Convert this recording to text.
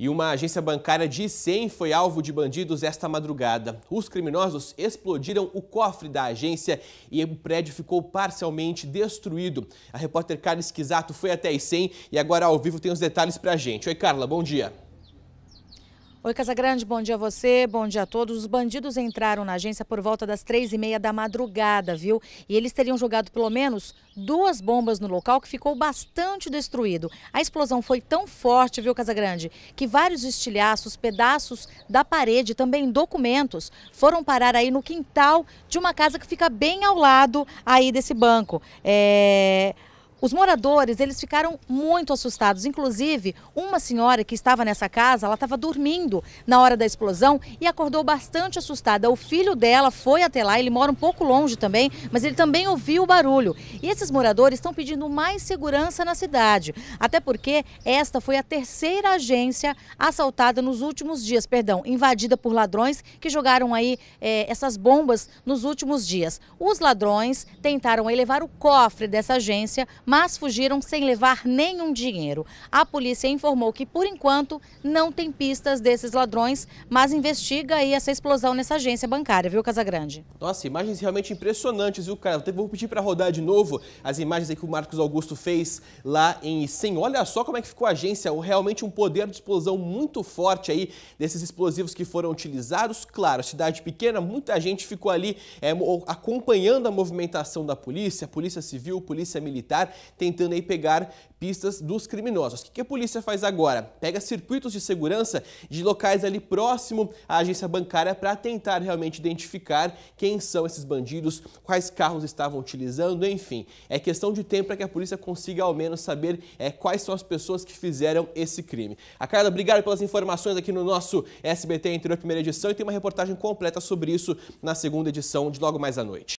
E uma agência bancária de 100 foi alvo de bandidos esta madrugada. Os criminosos explodiram o cofre da agência e o prédio ficou parcialmente destruído. A repórter Carla Esquisato foi até 100 e agora ao vivo tem os detalhes pra gente. Oi Carla, bom dia. Oi, Casagrande, bom dia a você, bom dia a todos. Os bandidos entraram na agência por volta das três e meia da madrugada, viu? E eles teriam jogado pelo menos duas bombas no local que ficou bastante destruído. A explosão foi tão forte, viu, Casagrande, que vários estilhaços, pedaços da parede, também documentos, foram parar aí no quintal de uma casa que fica bem ao lado aí desse banco. É... Os moradores, eles ficaram muito assustados. Inclusive, uma senhora que estava nessa casa, ela estava dormindo na hora da explosão e acordou bastante assustada. O filho dela foi até lá, ele mora um pouco longe também, mas ele também ouviu o barulho. E esses moradores estão pedindo mais segurança na cidade, até porque esta foi a terceira agência assaltada nos últimos dias, perdão, invadida por ladrões que jogaram aí é, essas bombas nos últimos dias. Os ladrões tentaram elevar o cofre dessa agência, mas fugiram sem levar nenhum dinheiro. A polícia informou que, por enquanto, não tem pistas desses ladrões, mas investiga aí essa explosão nessa agência bancária, viu, Casagrande? Nossa, imagens realmente impressionantes, viu, cara? vou pedir para rodar de novo as imagens que o Marcos Augusto fez lá em Sem. Olha só como é que ficou a agência, realmente um poder de explosão muito forte aí desses explosivos que foram utilizados. Claro, cidade pequena, muita gente ficou ali é, acompanhando a movimentação da polícia, polícia civil, polícia militar tentando aí pegar pistas dos criminosos. O que a polícia faz agora? Pega circuitos de segurança de locais ali próximo à agência bancária para tentar realmente identificar quem são esses bandidos, quais carros estavam utilizando, enfim. É questão de tempo para que a polícia consiga ao menos saber é, quais são as pessoas que fizeram esse crime. A Carla, obrigado pelas informações aqui no nosso SBT Interior Primeira Edição e tem uma reportagem completa sobre isso na segunda edição de logo mais à noite.